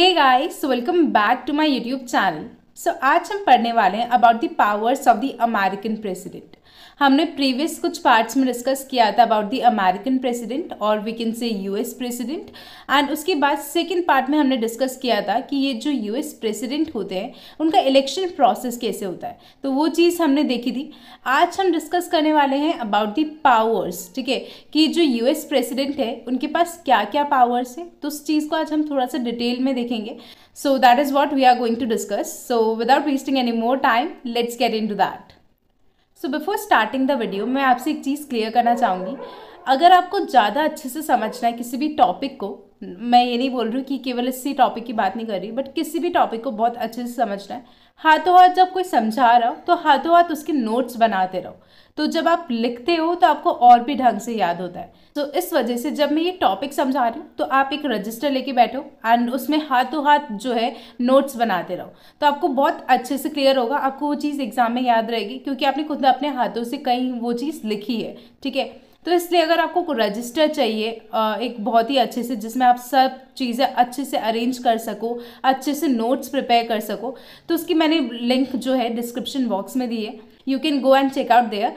Hey guys welcome back to my YouTube channel so आज हम पढ़ने वाले हैं about the powers of the American president हमने प्रीवियस कुछ पार्ट्स में डिस्कस किया था अबाउट दी अमेरिकन प्रेसिडेंट और we can say US president and उसके बाद सेकेंड पार्ट में हमने डिस्कस किया था कि ये जो यूएस प्रेसिडेंट होते हैं उनका इलेक्शन प्रोसेस कैसे होता है तो वो चीज़ हमने देखी थी आज हम डिस्कस करने वाले हैं अबाउट दी पावर्स ठीक है कि जो यूएस प्रेसिडेंट है उनके पास क्या क्या पावर्स है तो उस चीज़ को आज हम थोड़ा सा डिटेल में देखेंगे so that is what we are going to discuss so without wasting any more time let's get into that so before starting the video मैं आपसे एक चीज़ क्लियर करना चाहूँगी अगर आपको ज़्यादा अच्छे से समझना है किसी भी टॉपिक को मैं ये नहीं बोल रही हूँ कि केवल इसी टॉपिक की बात नहीं कर रही बट किसी भी टॉपिक को बहुत अच्छे से समझना है हाथों हाथ जब कोई समझा रहा हो तो हाथों हाथ उसके नोट्स बनाते रहो तो जब आप लिखते हो तो आपको और भी ढंग से याद होता है तो इस वजह से जब मैं ये टॉपिक समझा रही हूँ तो आप एक रजिस्टर लेके बैठो एंड उसमें हाथों हाथ जो है नोट्स बनाते रहो तो आपको बहुत अच्छे से क्लियर होगा आपको वो चीज़ एग्जाम में याद रहेगी क्योंकि आपने खुद अपने हाथों से कहीं वो चीज़ लिखी है ठीक है तो इसलिए अगर आपको रजिस्टर चाहिए एक बहुत ही अच्छे से जिसमें आप सब चीज़ें अच्छे से अरेंज कर सको अच्छे से नोट्स प्रिपेयर कर सको तो उसकी मैंने लिंक जो है डिस्क्रिप्शन बॉक्स में दी है you can go and check out there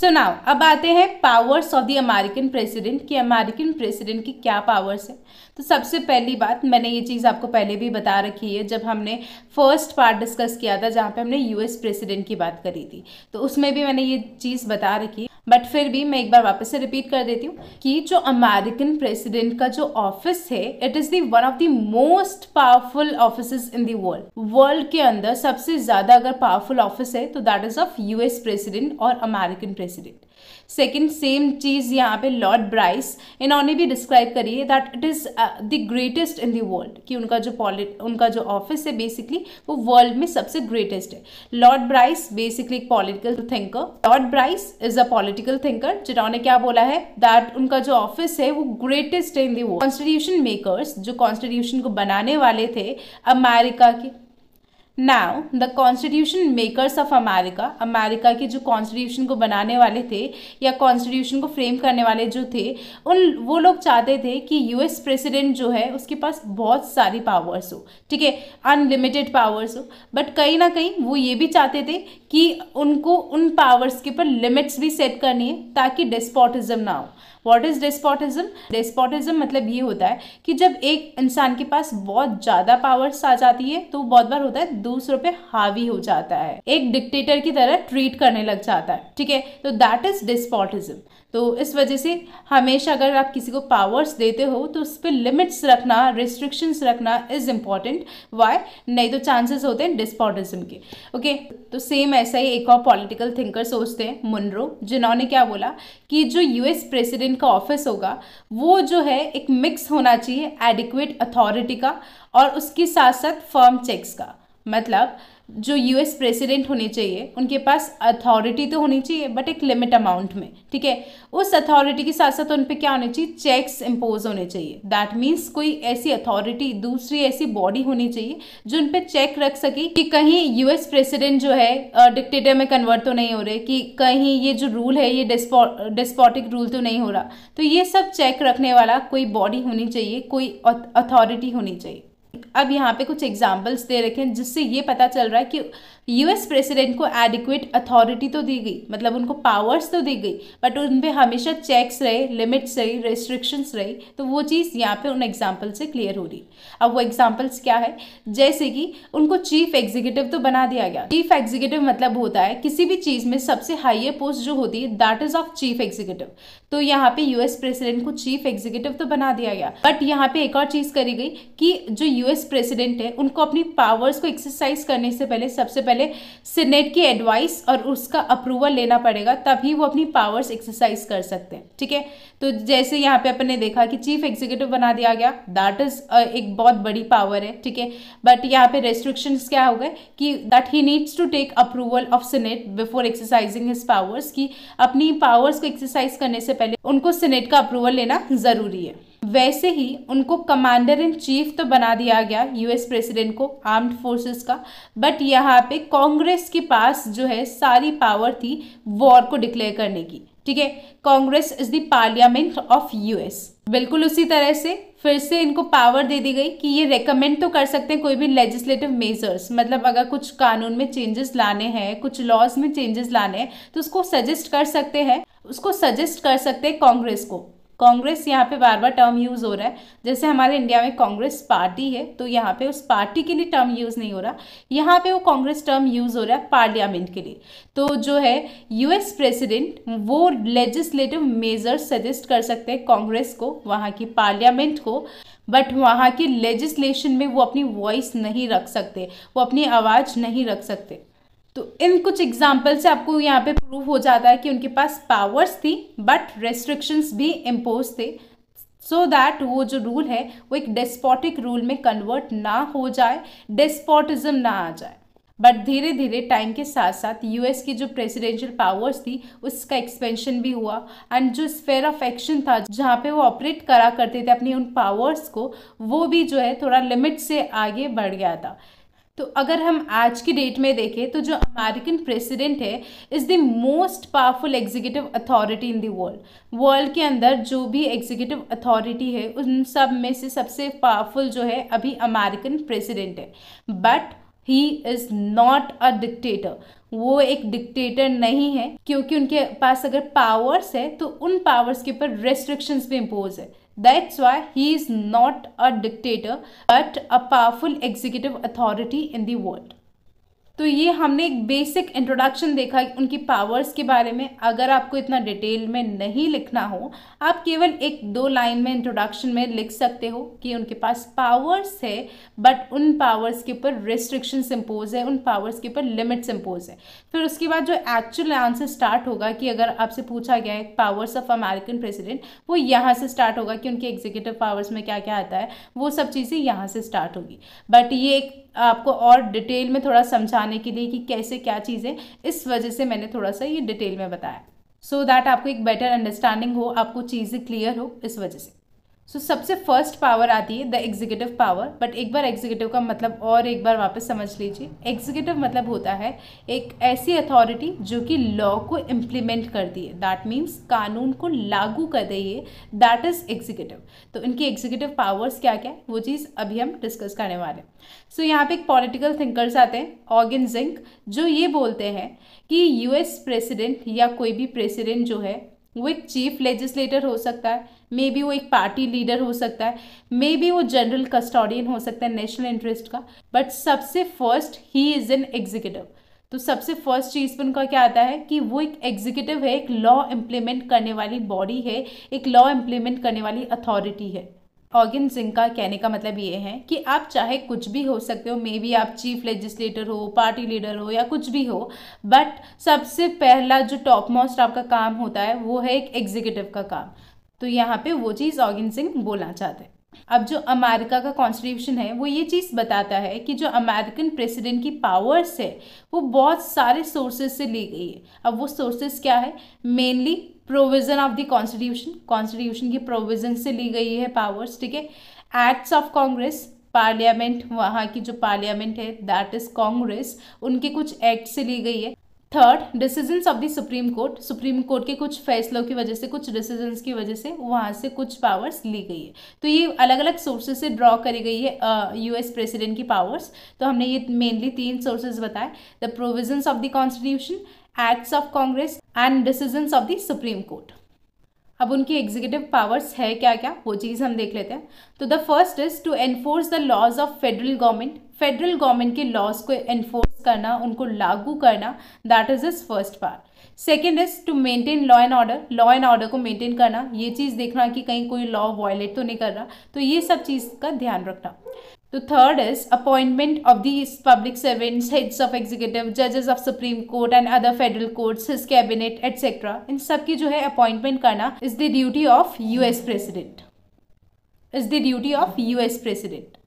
so now अब आते हैं powers of the American president कि अमेरिकन प्रेसिडेंट की क्या पावर्स है तो सबसे पहली बात मैंने ये चीज़ आपको पहले भी बता रखी है जब हमने फर्स्ट पार्ट डिस्कस किया था जहाँ पे हमने यूएस प्रेसिडेंट की बात करी थी तो उसमें भी मैंने ये चीज़ बता रखी बट फिर भी मैं एक बार वापस से रिपीट कर देती हूँ कि जो अमेरिकन प्रेसिडेंट का जो ऑफिस है it is the one of the most powerful office in the world world के अंदर सबसे ज़्यादा अगर पावरफुल ऑफिस है तो that is of US president और अमेरिकन प्रेसिडेंट सेकेंड सेम चीज़ यहाँ पे लॉर्ड ब्राइस इन्होंने भी डिस्क्राइब करी है that it is the greatest in the world कि उनका जो पॉलिट उनका जो ऑफिस है बेसिकली वो वर्ल्ड में सबसे ग्रेटेस्ट है लॉर्ड ब्राइस बेसिकली एक political thinker Lord Bryce is a political thinker जिन्होंने क्या बोला है दैट उनका जो ऑफिस है वो ग्रेटेस्ट है इन दर्ल्ड कॉन्स्टिट्यूशन मेकर्स जो कॉन्स्टिट्यूशन को बनाने वाले थे अमेरिका के now the constitution makers of America America के जो कॉन्स्टिट्यूशन को बनाने वाले थे या कॉन्स्टिट्यूशन को फ्रेम करने वाले जो थे उन वो लोग चाहते थे कि यू एस प्रेसिडेंट जो है उसके पास बहुत सारी पावर्स हो ठीक है अनलिमिटेड पावर्स हो बट कहीं ना कहीं वो ये भी चाहते थे कि उनको उन पावर्स के ऊपर लिमिट्स भी सेट करनी है ताकि डिस्पोटिज्म ना हो व्हाट इज़ डिस्पोटिज्म डिस्पोटिज्म मतलब ये होता है कि जब एक इंसान के पास बहुत ज़्यादा पावर्स आ जाती है तो बहुत बार होता है दूसरों पे हावी हो जाता है एक डिक्टेटर की तरह ट्रीट करने लग जाता है ठीक है तो दैट इज डिस्पोटिज्म तो इस वजह से हमेशा अगर आप किसी को पावर्स देते हो तो उस पर लिमिट्स रखना रिस्ट्रिक्शंस रखना इज़ इम्पॉर्टेंट वाई नहीं तो चांसेस होते हैं डिस्पॉटिज्म के ओके तो सेम ऐसा ही एक और पॉलिटिकल थिंकर सोचते हैं मुनरो जिन्होंने क्या बोला कि जो यूएस प्रेसिडेंट का ऑफिस होगा वो जो है एक मिक्स होना चाहिए एडिक्वेट अथॉरिटी का और उसके साथ साथ फर्म चेक्स का मतलब जो यूएस प्रेसिडेंट होने चाहिए उनके पास अथॉरिटी तो होनी चाहिए बट एक लिमिट अमाउंट में ठीक है उस अथॉरिटी के साथ साथ उन पर क्या होने चाहिए चेक्स इम्पोज होने चाहिए दैट मीन्स कोई ऐसी अथॉरिटी दूसरी ऐसी बॉडी होनी चाहिए जो उन पर चेक रख सके कि कहीं यूएस प्रेसिडेंट जो है डिक्टेटर में कन्वर्ट तो नहीं हो रहे कि कहीं ये जो रूल है ये डिस्पॉटिक रूल तो नहीं हो रहा तो ये सब चेक रखने वाला कोई बॉडी होनी चाहिए कोई अथॉरिटी होनी चाहिए अब यहाँ पे कुछ एग्जाम्पल्स दे रखे हैं जिससे ये पता चल रहा है कि यूएस प्रेसिडेंट को एडिक्वेट अथॉरिटी तो दी गई मतलब उनको पावर्स तो दी गई बट उन पर हमेशा चेक्स रहे लिमिट्स रही रेस्ट्रिक्शंस रही तो वो चीज़ यहाँ पे उन एग्जाम्पल से क्लियर हो रही अब वो एग्जाम्पल्स क्या है जैसे कि उनको चीफ एग्जीक्यूटिव तो बना दिया गया चीफ एग्जीक्यूटिव मतलब होता है किसी भी चीज़ में सबसे हाइयर पोस्ट जो होती है that is of chief executive तो यहाँ पे यूएस प्रेसिडेंट को चीफ एग्जीक्यूटिव तो बना दिया गया बट यहाँ पे एक और चीज़ करी गई कि जो यूएस प्रेसिडेंट है उनको अपनी पावर्स को एक्सरसाइज करने से पहले सबसे पहले सीनेट की एडवाइस और उसका अप्रूवल लेना पड़ेगा तभी वो अपनी पावर्स एक्सरसाइज कर सकते हैं ठीक है तो जैसे यहाँ पे अपन ने देखा कि चीफ एग्जीक्यूटिव बना दिया गया दैट इज एक बहुत बड़ी पावर है ठीक है बट यहाँ पे रेस्ट्रिक्शंस क्या हो गए कि that he needs to take approval of Senate before exercising his powers की अपनी पावर्स को एक्सरसाइज करने से पहले उनको सीनेट का अप्रूवल लेना ज़रूरी है वैसे ही उनको कमांडर इन चीफ तो बना दिया गया यूएस प्रेसिडेंट को आर्म्ड फोर्सेस का बट यहाँ पे कांग्रेस के पास जो है सारी पावर थी वॉर को डिक्लेयर करने की ठीक है Congress is the parliament of US बिल्कुल उसी तरह से फिर से इनको पावर दे दी गई कि ये रेकमेंड तो कर सकते हैं कोई भी लेजिस्लेटिव मेजर्स मतलब अगर कुछ कानून में चेंजेस लाने हैं कुछ लॉज में चेंजेस लाने हैं तो उसको सजेस्ट कर सकते हैं उसको सजेस्ट कर सकते हैं कांग्रेस को कांग्रेस यहाँ पे बार बार टर्म यूज़ हो रहा है जैसे हमारे इंडिया में कांग्रेस पार्टी है तो यहाँ पे उस पार्टी के लिए टर्म यूज़ नहीं हो रहा यहाँ पे वो कांग्रेस टर्म यूज़ हो रहा है पार्लियामेंट के लिए तो जो है यूएस प्रेसिडेंट वो लेजिस्लेटिव मेजर्स सजेस्ट कर सकते हैं कांग्रेस को वहाँ की पार्लियामेंट को बट वहाँ की लेजिस्लेशन में वो अपनी वॉइस नहीं रख सकते वो अपनी आवाज़ नहीं रख सकते तो इन कुछ एग्जाम्पल से आपको यहाँ पे प्रूव हो जाता है कि उनके पास पावर्स थी बट रेस्ट्रिक्शंस भी इम्पोज थे सो so दैट वो जो रूल है वो एक डेस्पॉटिक रूल में कन्वर्ट ना हो जाए डेस्पॉटिज्म ना आ जाए बट धीरे धीरे टाइम के साथ साथ यूएस की जो प्रेसिडेंशियल पावर्स थी उसका एक्सपेंशन भी हुआ एंड जो स्फेयर ऑफ एक्शन था जहाँ पे वो ऑपरेट करा करते थे अपनी उन पावर्स को वो भी जो है थोड़ा लिमिट से आगे बढ़ गया था तो अगर हम आज की डेट में देखें तो जो अमेरिकन प्रेसिडेंट है is the most powerful executive authority in the world world के अंदर जो भी एग्जीक्यूटिव अथॉरिटी है उन सब में से सबसे पावरफुल जो है अभी अमेरिकन प्रेसिडेंट है but he is not a dictator वो एक डिक्टेटर नहीं है क्योंकि उनके पास अगर पावर्स है तो उन पावर्स के ऊपर रेस्ट्रिक्शंस भी इम्पोज है That's why he is not a dictator but a powerful executive authority in the world. तो ये हमने एक बेसिक इंट्रोडक्शन देखा उनकी पावर्स के बारे में अगर आपको इतना डिटेल में नहीं लिखना हो आप केवल एक दो लाइन में इंट्रोडक्शन में लिख सकते हो कि उनके पास पावर्स है बट उन पावर्स के ऊपर रिस्ट्रिक्शंस इम्पोज है उन पावर्स के ऊपर लिमिट्स इम्पोज है फिर उसके बाद जो एक्चुअल आंसर स्टार्ट होगा कि अगर आपसे पूछा गया है पावर्स ऑफ अमेरिकन प्रेसिडेंट वो यहाँ से स्टार्ट होगा कि उनके एग्जीक्यूटिव पावर्स में क्या क्या आता है वो सब चीज़ें यहाँ से स्टार्ट होगी बट ये एक आपको और डिटेल में थोड़ा समझाने के लिए कि कैसे क्या चीज़ें इस वजह से मैंने थोड़ा सा ये डिटेल में बताया सो so दैट आपको एक बेटर अंडरस्टैंडिंग हो आपको चीज़ें क्लियर हो इस वजह से सो so, सबसे फर्स्ट पावर आती है द एग्जीक्यूटिव पावर बट एक बार एग्जीक्यूटिव का मतलब और एक बार वापस समझ लीजिए एग्जीक्यूटिव मतलब होता है एक ऐसी अथॉरिटी जो कि लॉ को इम्प्लीमेंट करती है दैट मीन्स कानून को लागू कर दिए है दैट इज़ एग्जीक्यूटिव तो इनकी एग्जीक्यूटिव पावर्स क्या क्या है वो चीज़ अभी हम डिस्कस करने वाले हैं सो so, यहाँ पे एक पॉलिटिकल थिंकर्स आते हैं ऑगिन जिंक जो ये बोलते हैं कि यूएस प्रेसिडेंट या कोई भी प्रेसिडेंट जो है वो एक चीफ लेजिस्लेटर हो सकता है मे बी वो एक पार्टी लीडर हो सकता है मे बी वो जनरल कस्टोडियन हो सकता है नेशनल इंटरेस्ट का बट सबसे first he is an executive तो सबसे फर्स्ट चीज़ पर उनका क्या आता है कि वो एक एग्जीक्यूटिव है एक लॉ इम्प्लीमेंट करने वाली बॉडी है एक लॉ इम्प्लीमेंट करने वाली अथॉरिटी है हॉगिन सिंह का कहने का मतलब ये है कि आप चाहे कुछ भी हो सकते हो मे बी आप चीफ लेजिस्लेटर हो पार्टी लीडर हो या कुछ भी हो बट सबसे पहला जो टॉप मोस्ट आपका काम होता है वो है एक एग्जीक्यूटिव का काम तो यहाँ पे वो चीज़ ऑगिन सिंह बोलना चाहते हैं अब जो अमेरिका का कॉन्स्टिट्यूशन है वो ये चीज़ बताता है कि जो अमेरिकन प्रेसिडेंट की पावर्स है वो बहुत सारे सोर्सेज से ली गई है अब वो सोर्सेज क्या है mainly provision of the constitution constitution की प्रोविज़न से ली गई है पावर्स ठीक है एक्ट्स ऑफ कांग्रेस पार्लियामेंट वहाँ की जो पार्लियामेंट है दैट इज़ कांग्रेस उनके कुछ एक्ट से ली गई है third decisions of the Supreme Court Supreme Court के कुछ फैसलों की वजह से कुछ डिसीजंस की वजह से वहाँ से कुछ पावर्स ली गई है तो ये अलग अलग सोर्सेज से ड्रॉ करी गई है यूएस प्रेसिडेंट की पावर्स तो हमने ये मेनली तीन सोर्सेज बताए the provisions of the constitution acts of Congress and decisions of the Supreme Court अब उनकी एग्जीक्यूटिव पावर्स है क्या क्या वो चीज़ हम देख लेते हैं तो the first is to enforce the laws of federal government federal government के लॉज को एनफोर्स करना उनको लागू करना that is is first part second is to maintain law and order law and order को मेंटेन करना ये चीज़ देखना कि कहीं कोई लॉ वॉयलेट तो नहीं कर रहा तो ये सब चीज़ का ध्यान रखना तो third is appointment of the public servants heads of executive जजेस of Supreme Court and other federal courts his cabinet etcetera इन सबकी जो है अपॉइंटमेंट करना is the duty of US president is the duty of US president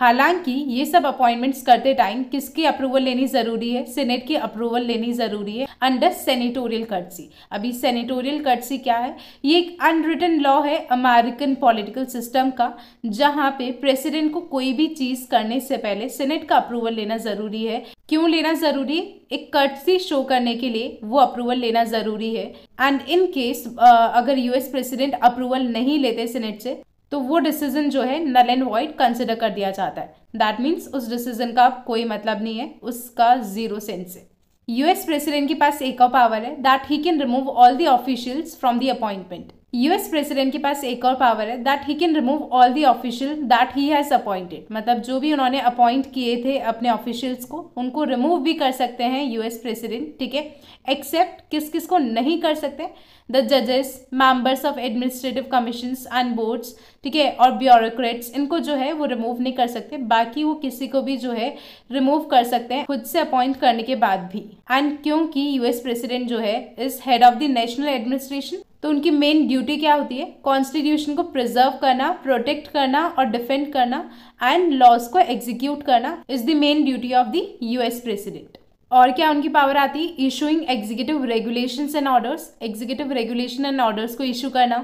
हालांकि ये सब appointments करते टाइम किसकी अप्रूवल लेनी ज़रूरी है सेनेट की अप्रूवल लेनी ज़रूरी है अंडर सेनेटोरियल कर्टसी अभी सेनेटोरियल कर्टसी क्या है ये एक अनरिटन लॉ है अमेरिकन पॉलिटिकल सिस्टम का जहाँ पे प्रेसिडेंट को कोई भी चीज़ करने से पहले सेनेट का अप्रूवल लेना ज़रूरी है क्यों लेना ज़रूरी एक कर्टसी शो करने के लिए वो अप्रूवल लेना ज़रूरी है एंड इन केस अगर यूएस प्रेसिडेंट अप्रूवल नहीं लेते सेनेट से तो वो डिसीजन जो है नल एंड वाइट कंसिडर कर दिया जाता है दैट मीन्स उस डिसीजन का कोई मतलब नहीं है उसका जीरो सेंस है यूएस प्रेसिडेंट के पास एक और पावर है that he can remove all the officials from the appointment US president के पास एक और पावर है that he can remove all the official that he has appointed मतलब जो भी उन्होंने अपॉइंट किए थे अपने ऑफिशियल्स को उनको रिमूव भी कर सकते हैं यूएस प्रेसिडेंट ठीक है एक्सेप्ट किस किस को नहीं कर सकते द जजेस members of administrative commissions and boards ठीक है और ब्यूरोक्रेट्स इनको जो है वो रिमूव नहीं कर सकते बाकी वो किसी को भी जो है रिमूव कर सकते हैं खुद से अपॉइंट करने के बाद भी एंड क्योंकि यूएस प्रेसिडेंट जो है is head of the national administration तो उनकी मेन ड्यूटी क्या होती है कॉन्स्टिट्यूशन को प्रिजर्व करना प्रोटेक्ट करना और डिफेंड करना एंड लॉज को एग्जीक्यूट करना is the main duty of the US president और क्या उनकी पावर आती है issuing executive regulation and orders executive regulation and orders को इशू करना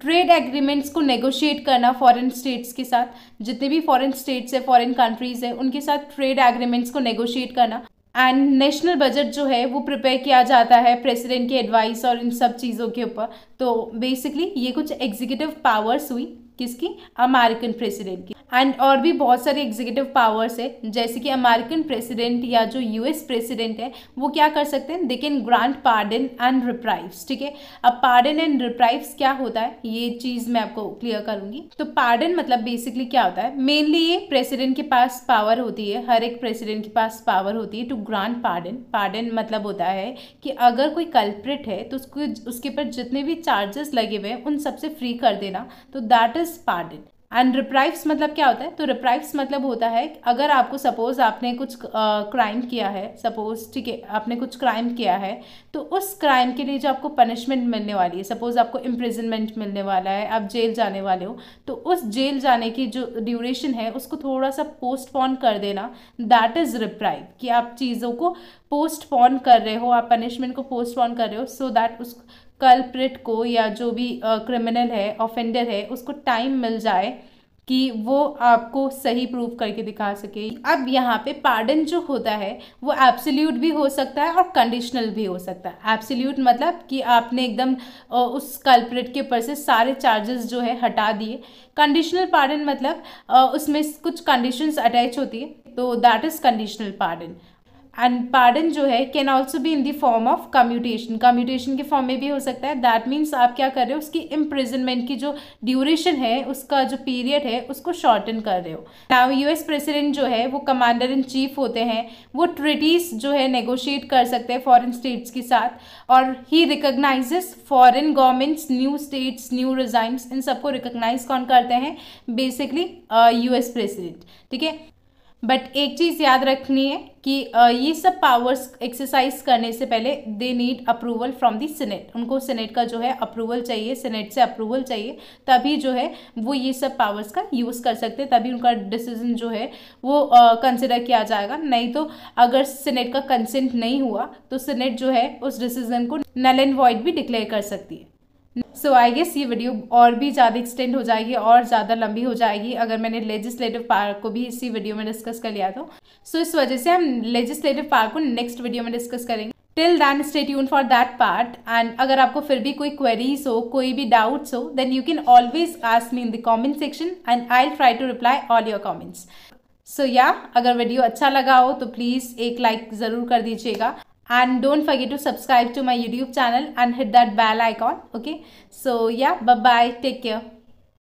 ट्रेड एग्रीमेंट्स को नेगोशिएट करना फॉरेन स्टेट्स के साथ जितने भी फॉरेन स्टेट्स है फॉरेन कंट्रीज है उनके साथ ट्रेड एग्रीमेंट्स को नेगोशिएट करना एंड नेशनल बजट जो है वो प्रिपेयर किया जाता है प्रेसिडेंट के एडवाइस और इन सब चीज़ों के ऊपर तो बेसिकली ये कुछ एग्जीक्यूटिव पावर्स हुई किसकी अमेरिकन प्रेसिडेंट की एंड और भी बहुत सारे एग्जीक्यूटिव पावर्स है जैसे कि अमेरिकन प्रेसिडेंट या जो यूएस प्रेसिडेंट है वो क्या कर सकते हैं they can grant pardon and reprieves ठीक है अब पार्डन एंड रिप्राइव्स क्या होता है ये चीज़ मैं आपको क्लियर करूंगी तो पार्डन मतलब बेसिकली क्या होता है मेनली ये प्रेसिडेंट के पास पावर होती है हर एक प्रेसिडेंट के पास पावर होती है टू ग्रांट पार्डन पार्डन मतलब होता है कि अगर कोई कल्प्रिट है तो उसको उसके ऊपर जितने भी चार्जेस लगे हुए हैं उन सबसे फ्री कर देना तो that is is pardon and reprieves मतलब क्या होता है तो रिप्राइव्स मतलब होता है अगर आपको सपोज आपने कुछ क्राइम uh, किया है सपोज ठीक है आपने कुछ क्राइम किया है तो उस क्राइम के लिए जो आपको पनिशमेंट मिलने वाली है सपोज आपको इम्प्रिजनमेंट मिलने वाला है आप जेल जाने वाले हो तो उस जेल जाने की जो ड्यूरेशन है उसको थोड़ा सा पोस्टपोन कर देना दैट इज़ रिप्राइव कि आप चीज़ों को पोस्टपोन कर रहे हो आप पनिशमेंट को पोस्टपोन कर रहे हो सो so दैट उस कल्प्रिट को या जो भी क्रिमिनल है ऑफेंडर है उसको टाइम मिल जाए कि वो आपको सही प्रूव करके दिखा सके अब यहाँ पे पार्डन जो होता है वो एब्सोल्यूट भी हो सकता है और कंडीशनल भी हो सकता है एब्सोल्यूट मतलब कि आपने एकदम उस कल्प्रेट के ऊपर से सारे चार्जेस जो है हटा दिए कंडीशनल पार्डन मतलब उसमें कुछ कंडीशंस अटैच होती है तो that is conditional pardon and pardon जो है कैन ऑल्सो भी in the form of commutation commutation के फॉर्म में भी हो सकता है दैट मीन्स आप क्या कर रहे हो उसकी इम्प्रिजनमेंट की जो ड्यूरेशन है उसका जो पीरियड है उसको शॉर्टन कर रहे हो नाउ एस प्रेसिडेंट जो है वो कमांडर इन चीफ होते हैं वो ट्रिटीज जो है नेगोशिएट कर सकते हैं फॉरन स्टेट्स के साथ और ही recognises foreign governments new states new regimes इन सबको रिकोगनाइज कौन करते हैं बेसिकली यू एस प्रेसिडेंट ठीक है बट एक चीज़ याद रखनी है कि ये सब पावर्स एक्सरसाइज करने से पहले they need approval from the senate उनको सेनेट का जो है अप्रूवल चाहिए सेनेट से अप्रूवल चाहिए तभी जो है वो ये सब पावर्स का यूज़ कर सकते हैं तभी उनका डिसीजन जो है वो कंसिडर uh, किया जाएगा नहीं तो अगर सेनेट का कंसेंट नहीं हुआ तो सेनेट जो है उस डिसीजन को नल एंड वॉइड भी डिक्लेयर कर सकती है सो आई गेस ये वीडियो और भी ज़्यादा एक्सटेंड हो जाएगी और ज़्यादा लंबी हो जाएगी अगर मैंने लेजिस्लेटिव पार्क को भी इसी वीडियो में डिस्कस कर लिया तो सो so, इस वजह से हम लेजिस्लेटिव पार्क को नेक्स्ट वीडियो में डिस्कस करेंगे till then stay tune for that part and अगर आपको फिर भी कोई क्वेरीज हो कोई भी डाउट्स हो then you can always ask me in the comment section and I try to reply all your comments so या अगर वीडियो अच्छा लगा हो तो प्लीज़ एक लाइक like ज़रूर कर दीजिएगा and don't forget to subscribe to my youtube channel and hit that bell icon okay so yeah bye bye take care